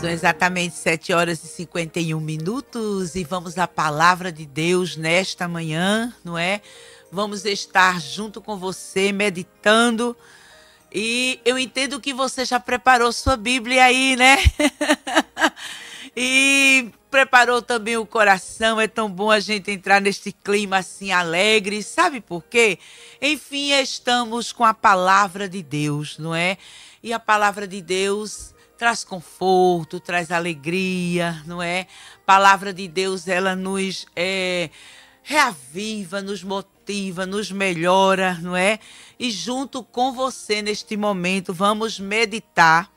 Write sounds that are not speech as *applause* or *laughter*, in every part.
São exatamente 7 horas e 51 minutos e vamos à palavra de Deus nesta manhã, não é? Vamos estar junto com você, meditando. E eu entendo que você já preparou sua Bíblia aí, né? *laughs* e preparou também o coração. É tão bom a gente entrar neste clima assim alegre, sabe por quê? Enfim, estamos com a palavra de Deus, não é? E a palavra de Deus traz conforto, traz alegria, não é? A palavra de Deus, ela nos é, reaviva, nos motiva, nos melhora, não é? E junto com você neste momento, vamos meditar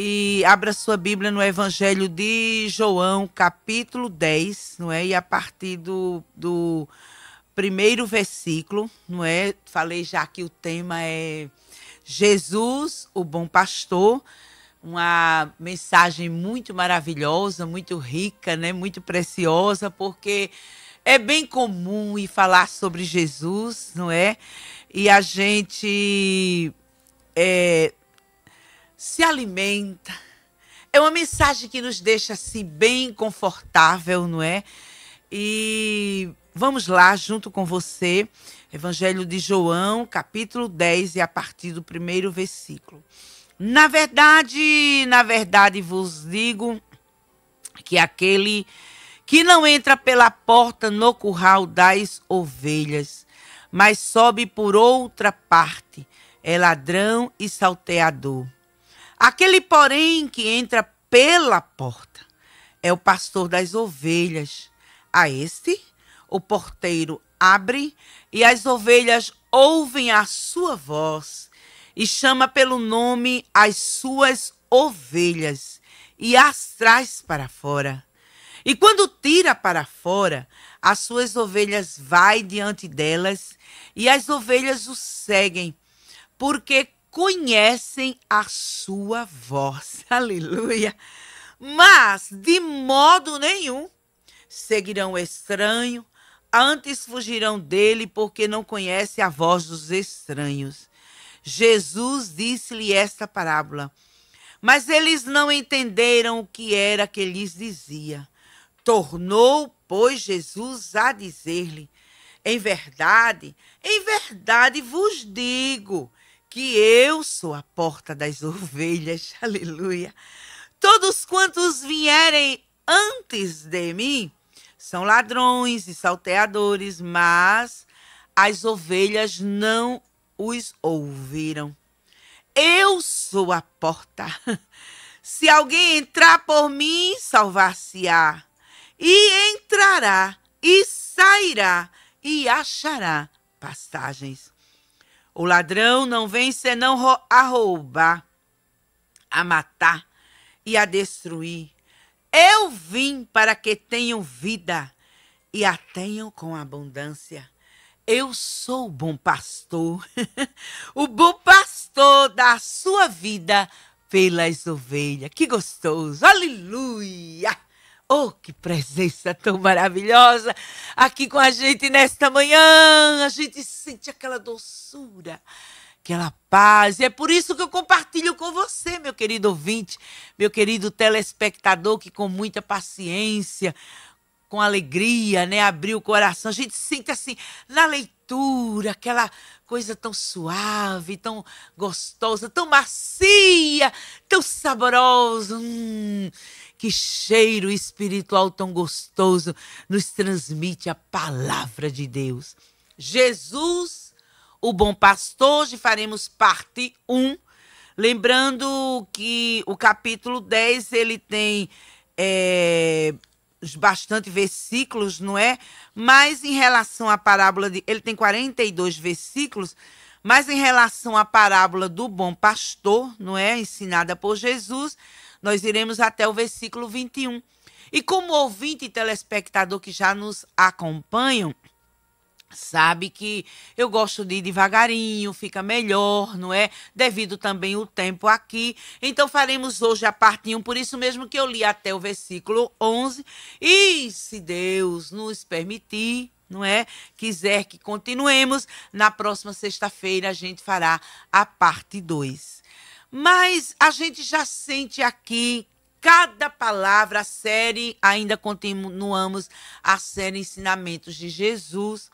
e abra sua Bíblia no Evangelho de João, capítulo 10, não é? E a partir do, do primeiro versículo, não é? Falei já que o tema é Jesus, o bom pastor uma mensagem muito maravilhosa, muito rica, né? muito preciosa, porque é bem comum ir falar sobre Jesus, não é? E a gente é, se alimenta. É uma mensagem que nos deixa assim bem confortável, não é? E vamos lá junto com você, Evangelho de João, capítulo 10 e a partir do primeiro versículo. Na verdade, na verdade vos digo que aquele que não entra pela porta no curral das ovelhas, mas sobe por outra parte, é ladrão e salteador. Aquele, porém, que entra pela porta é o pastor das ovelhas. A este, o porteiro abre e as ovelhas ouvem a sua voz e chama pelo nome as suas ovelhas e as traz para fora. E quando tira para fora, as suas ovelhas vai diante delas e as ovelhas o seguem, porque conhecem a sua voz. *laughs* Aleluia! Mas de modo nenhum seguirão o estranho, antes fugirão dele, porque não conhece a voz dos estranhos. Jesus disse-lhe esta parábola. Mas eles não entenderam o que era que lhes dizia. Tornou, pois, Jesus a dizer-lhe: Em verdade, em verdade vos digo que eu sou a porta das *laughs* ovelhas. Aleluia. Todos quantos vierem antes de mim são ladrões e salteadores, mas as ovelhas não os ouviram. Eu sou a porta. *laughs* Se alguém entrar por mim, salvar-se-á. E entrará, e sairá, e achará passagens. O ladrão não vem senão a roubar, a matar e a destruir. Eu vim para que tenham vida e a tenham com abundância. Eu sou o bom pastor, *laughs* o bom pastor da sua vida pelas ovelhas. Que gostoso! Aleluia! Oh, que presença tão maravilhosa aqui com a gente nesta manhã. A gente sente aquela doçura, aquela paz. E é por isso que eu compartilho com você, meu querido ouvinte, meu querido telespectador, que com muita paciência com alegria, né? Abrir o coração. A gente sente assim, na leitura, aquela coisa tão suave, tão gostosa, tão macia, tão saborosa. Hum, que cheiro espiritual tão gostoso nos transmite a palavra de Deus. Jesus, o bom pastor, hoje faremos parte 1. Lembrando que o capítulo 10, ele tem é, bastante versículos, não é? Mas em relação à parábola de. Ele tem 42 versículos, mas em relação à parábola do bom pastor, não é? Ensinada por Jesus, nós iremos até o versículo 21. E como ouvinte e telespectador que já nos acompanham, sabe que eu gosto de ir devagarinho, fica melhor, não é? Devido também o tempo aqui. Então faremos hoje a parte 1, por isso mesmo que eu li até o versículo 11. E se Deus nos permitir, não é? Quiser que continuemos, na próxima sexta-feira a gente fará a parte 2. Mas a gente já sente aqui cada palavra, a série, ainda continuamos a série Ensinamentos de Jesus.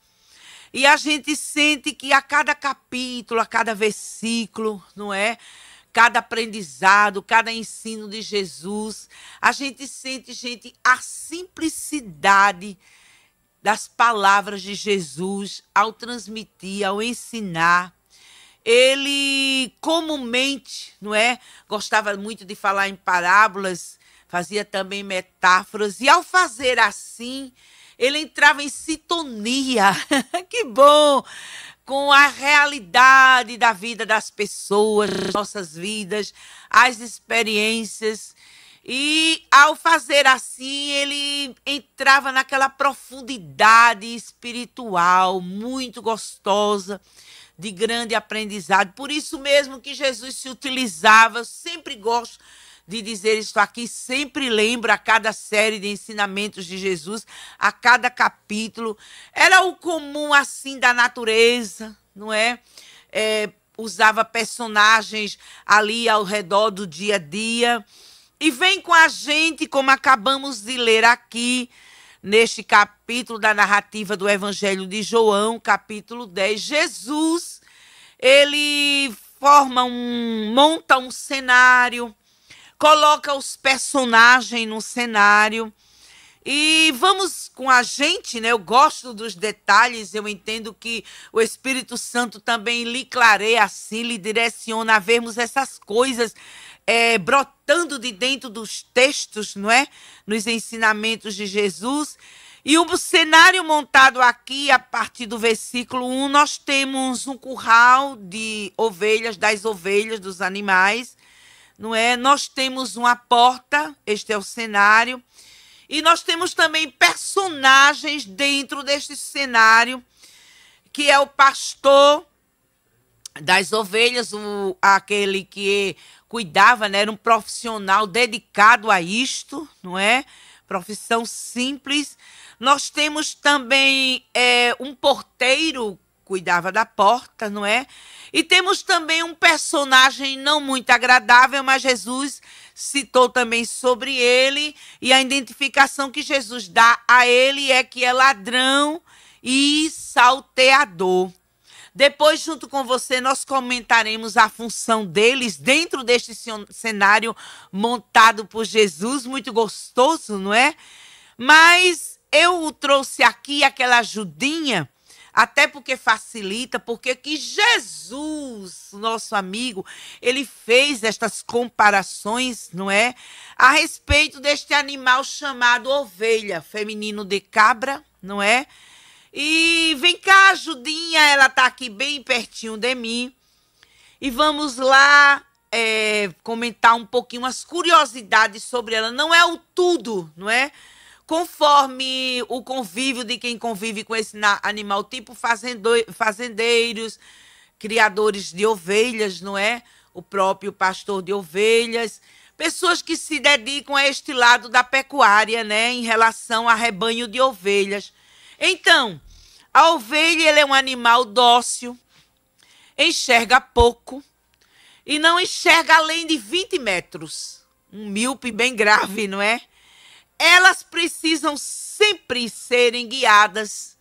E a gente sente que a cada capítulo, a cada versículo, não é? Cada aprendizado, cada ensino de Jesus, a gente sente, gente, a simplicidade das palavras de Jesus ao transmitir, ao ensinar. Ele comumente, não é? Gostava muito de falar em parábolas, fazia também metáforas, e ao fazer assim, ele entrava em sintonia. *laughs* que bom! Com a realidade da vida das pessoas, nossas vidas, as experiências. E ao fazer assim, ele entrava naquela profundidade espiritual muito gostosa, de grande aprendizado. Por isso mesmo que Jesus se utilizava, eu sempre gosto de dizer isso aqui, sempre lembro a cada série de ensinamentos de Jesus, a cada capítulo. Era o comum assim da natureza, não é? é usava personagens ali ao redor do dia a dia. E vem com a gente, como acabamos de ler aqui, neste capítulo da narrativa do Evangelho de João, capítulo 10. Jesus, ele forma um monta um cenário coloca os personagens no cenário. E vamos com a gente, né? Eu gosto dos detalhes, eu entendo que o Espírito Santo também lhe clareia assim, lhe direciona a vermos essas coisas é, brotando de dentro dos textos, não é? Nos ensinamentos de Jesus. E o cenário montado aqui, a partir do versículo 1, nós temos um curral de ovelhas, das ovelhas, dos animais não é? Nós temos uma porta, este é o cenário, e nós temos também personagens dentro deste cenário, que é o pastor das ovelhas, o, aquele que cuidava, né? Era um profissional dedicado a isto, não é? Profissão simples. Nós temos também é, um porteiro cuidava da porta, não é? E temos também um personagem não muito agradável, mas Jesus citou também sobre ele e a identificação que Jesus dá a ele é que é ladrão e salteador. Depois, junto com você, nós comentaremos a função deles dentro deste cenário montado por Jesus, muito gostoso, não é? Mas eu trouxe aqui aquela Judinha até porque facilita, porque que Jesus, nosso amigo, ele fez estas comparações, não é? A respeito deste animal chamado ovelha, feminino de cabra, não é? E vem cá, Judinha, ela tá aqui bem pertinho de mim. E vamos lá é, comentar um pouquinho as curiosidades sobre ela. Não é o tudo, não é? conforme o convívio de quem convive com esse animal, tipo fazendeiros, criadores de ovelhas, não é? O próprio pastor de ovelhas, pessoas que se dedicam a este lado da pecuária, né, em relação a rebanho de ovelhas. Então, a ovelha é um animal dócil, enxerga pouco e não enxerga além de 20 metros. Um míope bem grave, não é? elas precisam sempre serem guiadas,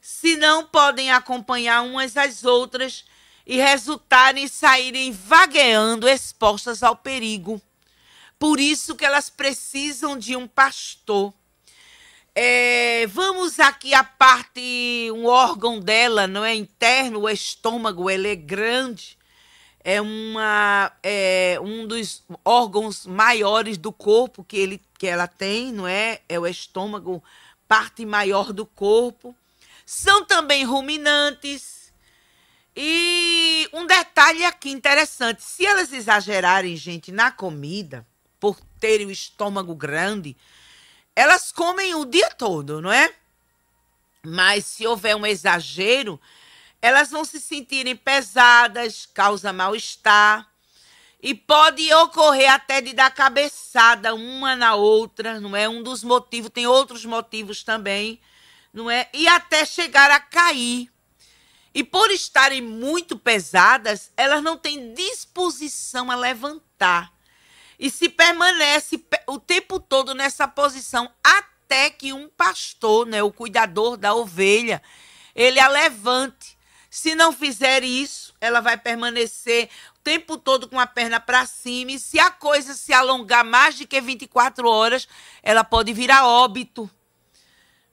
se não podem acompanhar umas às outras e resultarem em saírem vagueando expostas ao perigo. Por isso que elas precisam de um pastor. É, vamos aqui a parte, um órgão dela, não é interno, o estômago, ele é grande é, uma, é um dos órgãos maiores do corpo que, ele, que ela tem, não é? É o estômago, parte maior do corpo. São também ruminantes. E um detalhe aqui interessante: se elas exagerarem, gente, na comida, por terem o estômago grande, elas comem o dia todo, não é? Mas se houver um exagero, elas vão se sentirem pesadas, causa mal-estar e pode ocorrer até de dar cabeçada uma na outra, não é? Um dos motivos, tem outros motivos também, não é? E até chegar a cair. E por estarem muito pesadas, elas não têm disposição a levantar. E se permanece o tempo todo nessa posição até que um pastor, né, o cuidador da ovelha, ele a levante. Se não fizer isso, ela vai permanecer o tempo todo com a perna para cima. E se a coisa se alongar mais de que 24 horas, ela pode virar óbito.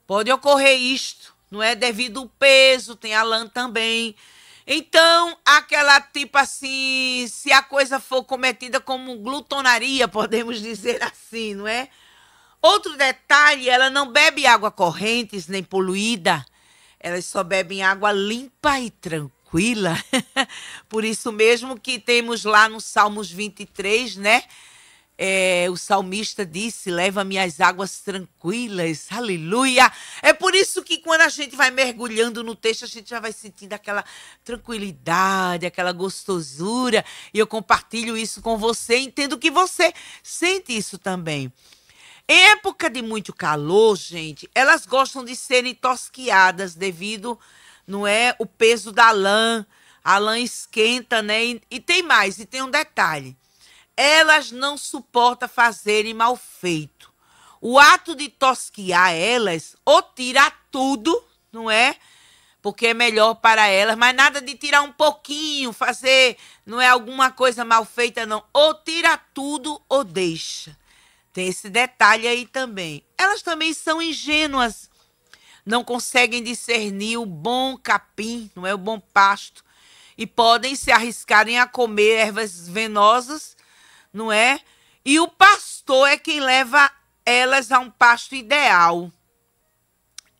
Pode ocorrer isto, não é? Devido ao peso, tem a lã também. Então, aquela tipo assim, se a coisa for cometida como glutonaria, *laughs* podemos dizer assim, não é? Outro detalhe, ela não bebe água corrente nem poluída. Elas só bebem água limpa e tranquila. *laughs* Por isso mesmo que temos lá no Salmos 23, né? É, o salmista disse: Leva-me às águas tranquilas, aleluia. É por isso que quando a gente vai mergulhando no texto, a gente já vai sentindo aquela tranquilidade, aquela gostosura. E eu compartilho isso com você, entendo que você sente isso também. Época de muito calor, gente, elas gostam de serem tosquiadas devido, não é, o peso da lã. A lã esquenta, né? E, e tem mais, e tem um detalhe. Elas não suportam fazerem mal feito. O ato de tosquiar elas, ou tirar tudo, não é? porque é melhor para elas, mas nada de tirar um pouquinho, fazer, não é alguma coisa mal feita, não. Ou tira tudo ou deixa. Tem esse detalhe aí também. Elas também são ingênuas, não conseguem discernir o bom capim, não é o bom pasto, e podem se arriscarem a comer ervas venosas, não é? E o pastor é quem leva elas a um pasto ideal.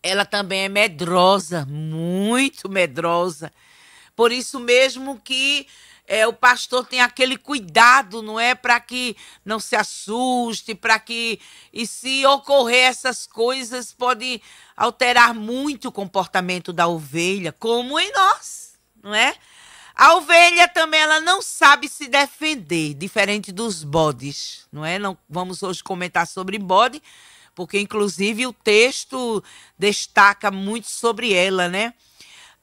Ela também é medrosa, muito medrosa. Por isso mesmo que é, o pastor tem aquele cuidado, não é? Para que não se assuste, para que. E se ocorrer essas coisas, pode alterar muito o comportamento da ovelha, como em nós, não é? A ovelha também ela não sabe se defender, diferente dos bodes, não é? Não vamos hoje comentar sobre bode, porque inclusive o texto destaca muito sobre ela, né?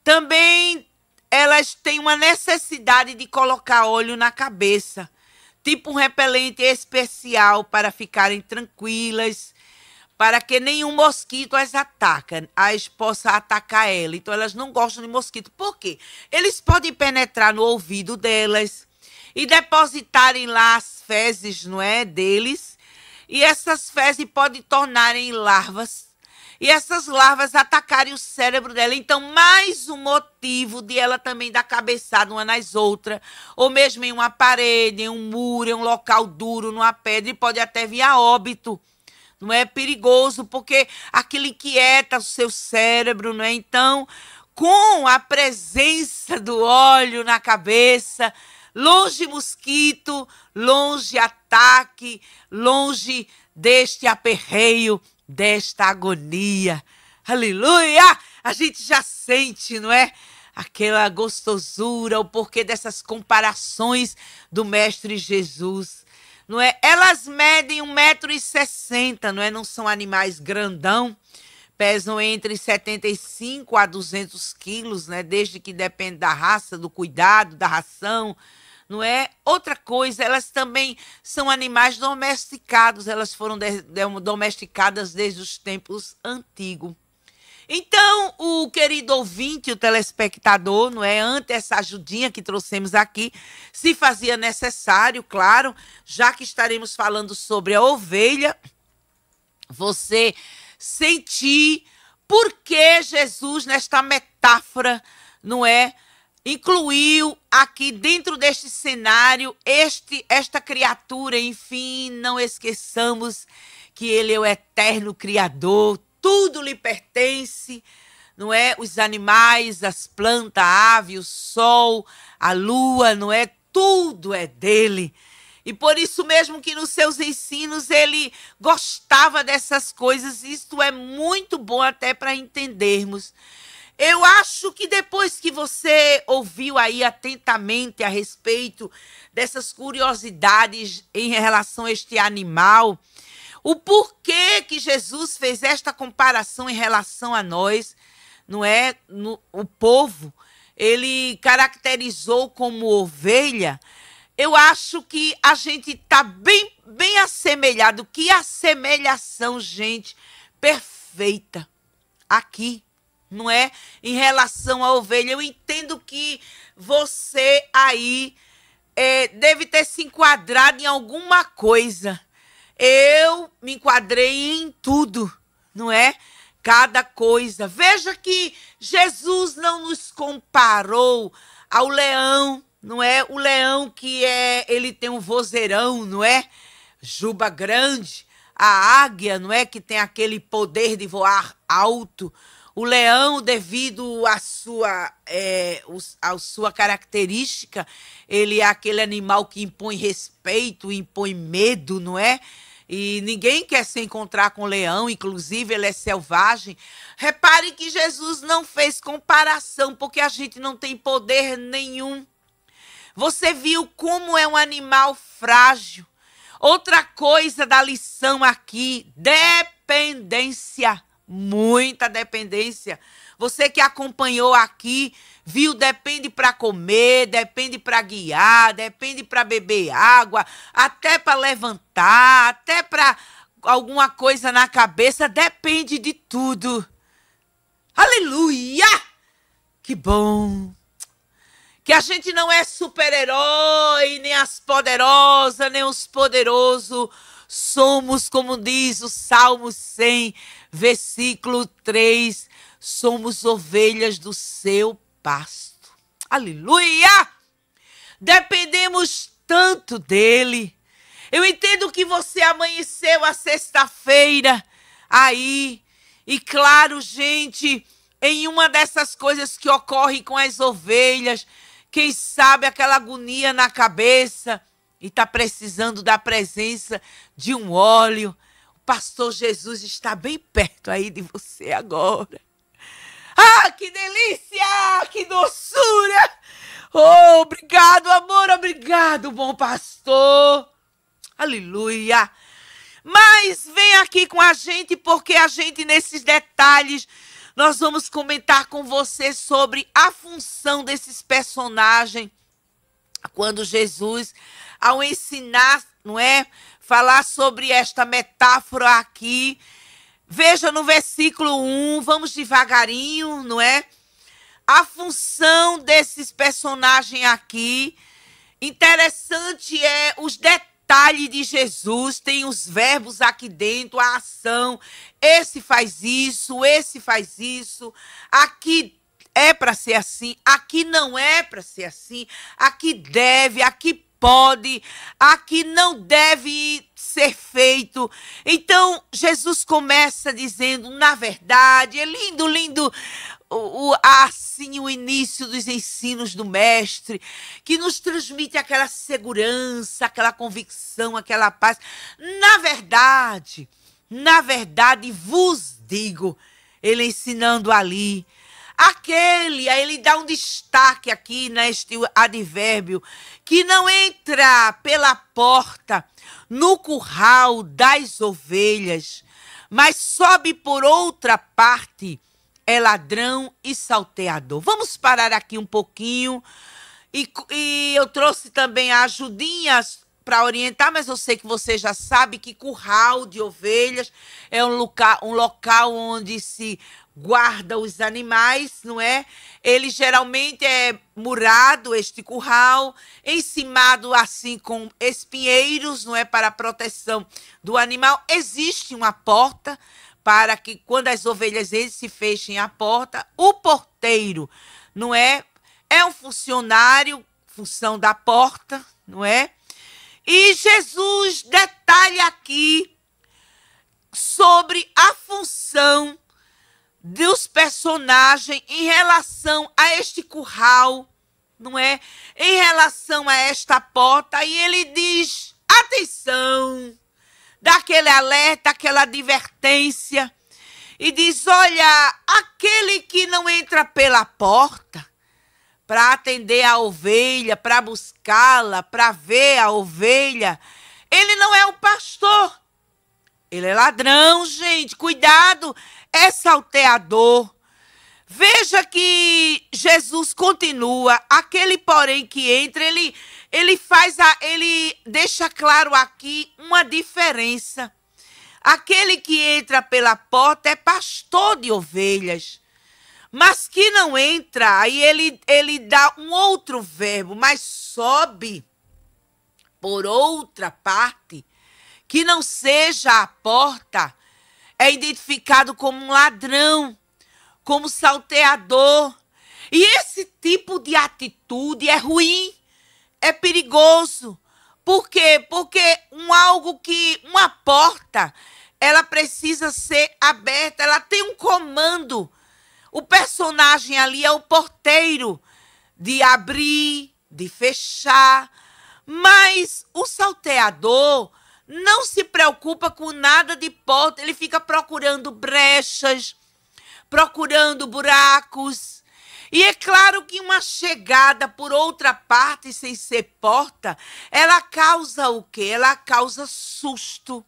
Também elas têm uma necessidade de colocar óleo na cabeça, tipo um repelente especial para ficarem tranquilas, para que nenhum mosquito as ataca, as possa atacar ela. Então elas não gostam de mosquito. Por quê? Eles podem penetrar no ouvido delas e depositarem lá as fezes, não é, deles. E essas fezes podem tornarem larvas e essas larvas atacarem o cérebro dela. Então, mais um motivo de ela também dar cabeçada uma nas outras, ou mesmo em uma parede, em um muro, em um local duro, numa pedra, e pode até vir a óbito. Não é perigoso, porque aquilo inquieta o seu cérebro, não é? Então, com a presença do óleo na cabeça, longe mosquito, longe ataque, longe deste aperreio desta agonia. Aleluia! A gente já sente, não é? Aquela gostosura, o porquê dessas comparações do Mestre Jesus. Não é? Elas medem 1,60m, não é? Não são animais grandão pesam entre 75 a 200 quilos, né? Desde que depende da raça, do cuidado, da ração, não é? Outra coisa, elas também são animais domesticados, elas foram de, de, domesticadas desde os tempos antigos. Então, o querido ouvinte, o telespectador, não é? Ante essa ajudinha que trouxemos aqui, se fazia necessário, claro, já que estaremos falando sobre a ovelha, você sentir por que Jesus, nesta metáfora, não é? incluiu aqui dentro deste cenário este esta criatura, enfim, não esqueçamos que ele é o eterno criador, tudo lhe pertence, não é? Os animais, as plantas, a ave, o sol, a lua, não é? Tudo é dele. E por isso mesmo que nos seus ensinos ele gostava dessas coisas, isto é muito bom até para entendermos eu acho que depois que você ouviu aí atentamente a respeito dessas curiosidades em relação a este animal, o porquê que Jesus fez esta comparação em relação a nós, não é? No, o povo, ele caracterizou como ovelha. Eu acho que a gente está bem, bem assemelhado. Que assemelhação, gente, perfeita. Aqui não é? Em relação à ovelha, eu entendo que você aí é, deve ter se enquadrado em alguma coisa. Eu me enquadrei em tudo, não é? Cada coisa. Veja que Jesus não nos comparou ao leão, não é? O leão que é, ele tem um vozeirão, não é? Juba grande, a águia, não é? Que tem aquele poder de voar alto o leão, devido à sua, é, à sua característica, ele é aquele animal que impõe respeito, impõe medo, não é? E ninguém quer se encontrar com o leão, inclusive ele é selvagem. Repare que Jesus não fez comparação, porque a gente não tem poder nenhum. Você viu como é um animal frágil. Outra coisa da lição aqui: dependência muita dependência. Você que acompanhou aqui, viu, depende para comer, depende para guiar, depende para beber água, até para levantar, até para alguma coisa na cabeça, depende de tudo. Aleluia! Que bom! Que a gente não é super-herói, nem as poderosas, nem os poderosos. Somos, como diz o Salmo 100, versículo 3, somos ovelhas do seu pasto. Aleluia! Dependemos tanto dele. Eu entendo que você amanheceu a sexta-feira aí. E claro, gente, em uma dessas coisas que ocorre com as ovelhas, quem sabe aquela agonia na cabeça e está precisando da presença de um óleo Pastor Jesus está bem perto aí de você agora. Ah, que delícia! Que doçura! Oh, obrigado, amor, obrigado, bom pastor. Aleluia! Mas vem aqui com a gente, porque a gente, nesses detalhes, nós vamos comentar com você sobre a função desses personagens. Quando Jesus, ao ensinar, não é? falar sobre esta metáfora aqui. Veja no versículo 1, vamos devagarinho, não é? A função desses personagens aqui. Interessante é os detalhes de Jesus, tem os verbos aqui dentro, a ação. Esse faz isso, esse faz isso. Aqui é para ser assim, aqui não é para ser assim, aqui deve, aqui pode, aqui não deve ser feito. Então, Jesus começa dizendo, na verdade, é lindo, lindo o, o, assim o início dos ensinos do Mestre, que nos transmite aquela segurança, aquela convicção, aquela paz. Na verdade, na verdade, vos digo, ele ensinando ali Aquele, aí ele dá um destaque aqui neste advérbio, que não entra pela porta no curral das ovelhas, mas sobe por outra parte, é ladrão e salteador. Vamos parar aqui um pouquinho. E, e eu trouxe também ajudinhas para orientar, mas eu sei que você já sabe que curral de ovelhas é um, lugar, um local onde se guarda os animais, não é? Ele geralmente é murado, este curral, encimado assim com espinheiros, não é? Para a proteção do animal. Existe uma porta para que, quando as ovelhas eles se fechem a porta, o porteiro, não é? É um funcionário, função da porta, não é? E Jesus detalha aqui sobre a função dos personagens em relação a este curral, não é? Em relação a esta porta, e ele diz: atenção, dá aquele alerta, aquela advertência, e diz: olha, aquele que não entra pela porta para atender a ovelha, para buscá-la, para ver a ovelha, ele não é o pastor. Ele é ladrão, gente. Cuidado, é salteador. Veja que Jesus continua, aquele porém que entra, ele ele faz a ele deixa claro aqui uma diferença. Aquele que entra pela porta é pastor de ovelhas. Mas que não entra, aí ele ele dá um outro verbo, mas sobe por outra parte que não seja a porta é identificado como um ladrão, como salteador. E esse tipo de atitude é ruim, é perigoso. Por quê? Porque um algo que uma porta, ela precisa ser aberta, ela tem um comando. O personagem ali é o porteiro de abrir, de fechar, mas o salteador, não se preocupa com nada de porta, ele fica procurando brechas, procurando buracos. E é claro que uma chegada por outra parte sem ser porta, ela causa o quê? Ela causa susto.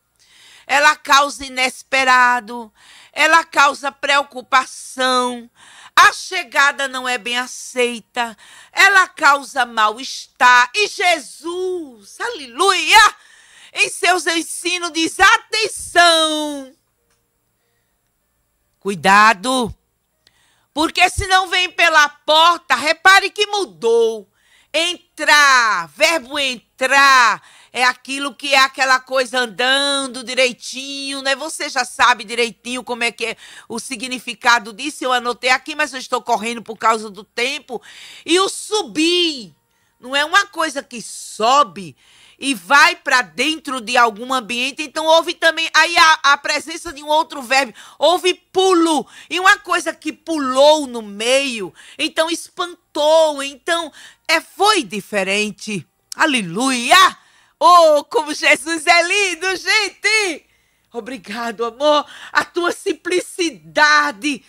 Ela causa inesperado, ela causa preocupação. A chegada não é bem aceita, ela causa mal-estar. E Jesus, aleluia! em seus ensinos diz: atenção! Cuidado! Porque se não vem pela porta, repare que mudou. Entrar, verbo entrar, é aquilo que é aquela coisa andando direitinho, né? Você já sabe direitinho como é que é o significado disso. Eu anotei aqui, mas eu estou correndo por causa do tempo. E o subir não é uma coisa que sobe, e vai para dentro de algum ambiente, então houve também aí a, a, presença de um outro verbo, houve pulo, e uma coisa que pulou no meio, então espantou, então é, foi diferente. Aleluia! Oh, como Jesus é lindo, gente! Obrigado, amor, a tua simplicidade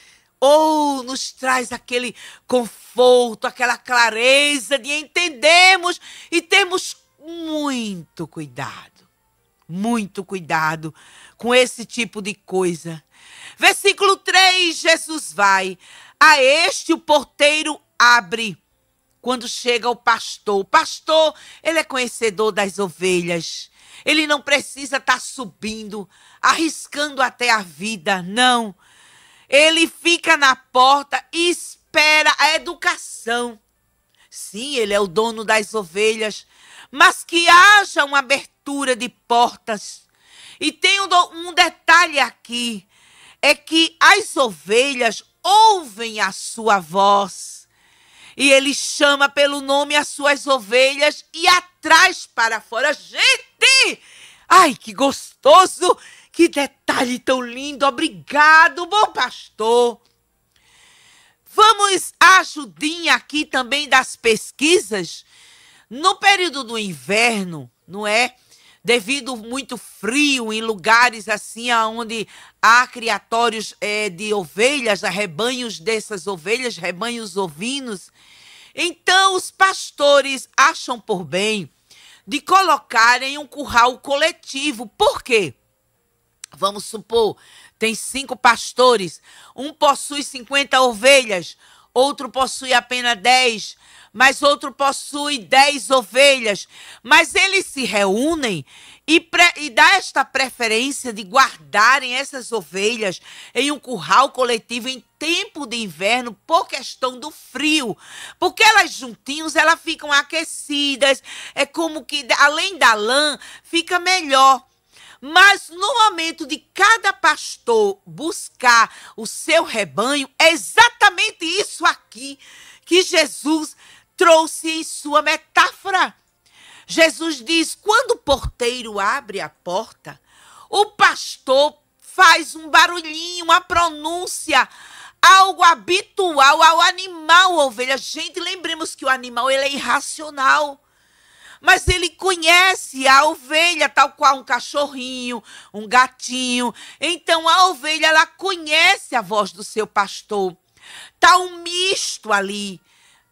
ou oh, nos traz aquele conforto, aquela clareza de entendermos e termos muito cuidado, muito cuidado com esse tipo de coisa. Versículo 3: Jesus vai, a este o porteiro abre. Quando chega o pastor, o pastor, ele é conhecedor das ovelhas. Ele não precisa estar tá subindo, arriscando até a vida, não. Ele fica na porta e espera a educação. Sim, ele é o dono das ovelhas, mas que haja uma abertura de portas. E tem um, detalhe aqui: é que as ovelhas ouvem a sua voz. E ele chama pelo nome as suas ovelhas e atrás para fora. Gente! Ai, que gostoso! Que detalhe tão lindo! Obrigado, bom pastor! Vamos à ajudinha aqui também das pesquisas no período do inverno, não é? Devido muito frio em lugares assim onde há criatórios é, de ovelhas, rebanhos dessas ovelhas, rebanhos ovinos. Então os pastores acham por bem de colocarem um curral coletivo. Por quê? Vamos supor, tem cinco pastores, um possui 50 ovelhas, outro possui apenas 10, mas outro possui dez ovelhas. Mas eles se reúnem e, pre, e dá esta preferência de guardarem essas ovelhas em um curral coletivo em tempo de inverno por questão do frio, porque elas juntinhos elas ficam aquecidas, é como que além da lã fica melhor. Mas no momento de cada pastor buscar o seu rebanho, é exatamente isso aqui que Jesus trouxe em sua metáfora. Jesus diz: quando o porteiro abre a porta, o pastor faz um barulhinho, uma pronúncia, algo habitual ao animal ovelha. Gente, lembremos que o animal ele é irracional. Mas ele conhece a ovelha, tal qual um cachorrinho, um gatinho. Então a ovelha ela conhece a voz do seu pastor. Tá um misto ali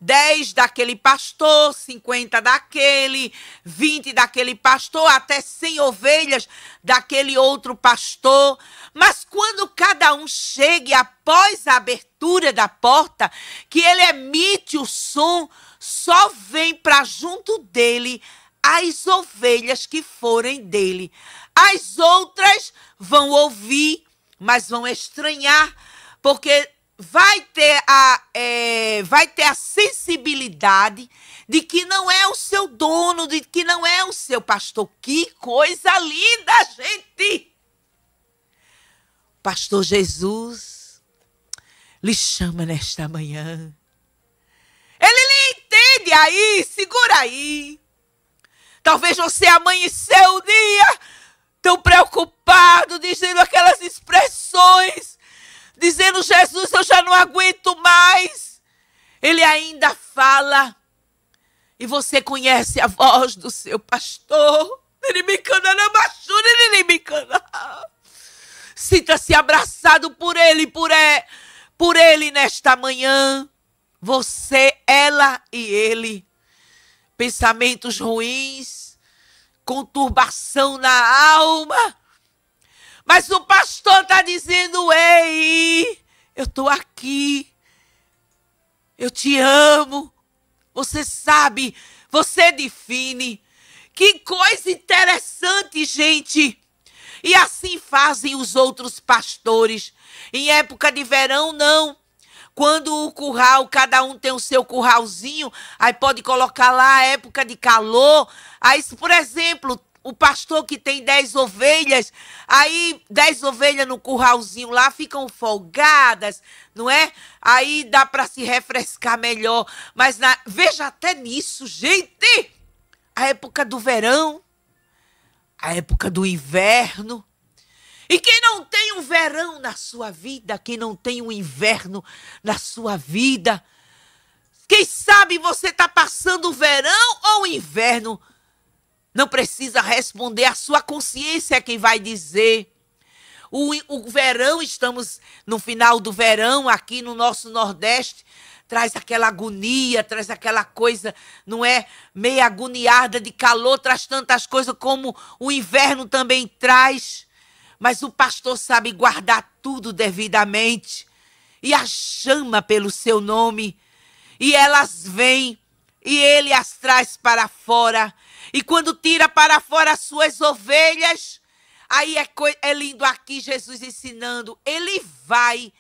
10 daquele pastor, 50 daquele, 20 daquele pastor, até 100 ovelhas daquele outro pastor. Mas quando cada um chegue após a abertura da porta, que ele emite o som, só vem para junto dele as ovelhas que forem dele. As outras vão ouvir, mas vão estranhar, porque vai ter a, é, vai ter a sensibilidade de que não é o seu dono, de que não é o seu pastor. Que coisa linda, gente! Pastor Jesus lhe chama nesta manhã. Ele lhe entende aí, segura aí. Talvez você amanheceu o dia tão preocupado, dizendo aquelas expressões dizendo: Jesus, eu já não aguento mais. Ele ainda fala. E você conhece a voz do seu pastor. Sinta-se abraçado por ele, por, é, por ele nesta manhã. Você, ela e ele. Pensamentos ruins, conturbação na alma mas o pastor está dizendo: Ei, eu estou aqui. Eu te amo. Você sabe, você define. Que coisa interessante, gente. E assim fazem os outros pastores. Em época de verão, não. Quando o curral, cada um tem o seu curralzinho, aí pode colocar lá época de calor. Aí, por exemplo, o pastor que tem dez ovelhas, aí dez ovelhas no curralzinho lá ficam folgadas, não é? Aí dá para se refrescar melhor. Mas na... veja até nisso, gente! A época do verão, a época do inverno. E quem não tem um verão na sua vida, quem não tem um inverno na sua vida, quem sabe você está passando o verão ou o inverno não precisa responder, a sua consciência é quem vai dizer. O, o verão, estamos no final do verão aqui no nosso Nordeste, traz aquela agonia, traz aquela coisa, não é? Meia agoniada de calor, traz tantas coisas como o inverno também traz. Mas o pastor sabe guardar tudo devidamente e a chama pelo seu nome, e elas vêm e ele as traz para fora e quando tira para fora as suas ovelhas, aí é, é lindo aqui Jesus ensinando, ele vai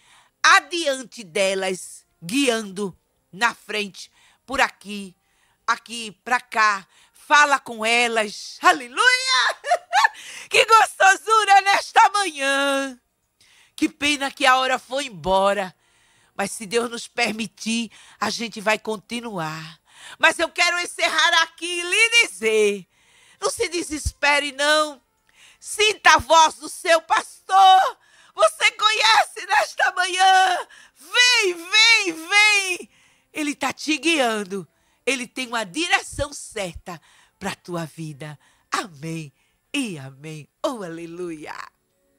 adiante delas, guiando na frente, por aqui, aqui, para cá, fala com elas. Aleluia! *laughs* Que gostosura nesta manhã! Que pena que a hora foi embora. Mas se Deus nos permitir, a gente vai continuar. Mas eu quero encerrar aqui e lhe dizer: não se desespere, não. Sinta a voz do seu pastor. Você conhece nesta manhã. Vem, vem, vem. Ele está te guiando. Ele tem uma direção certa para a tua vida. Amém e amém. Oh, aleluia.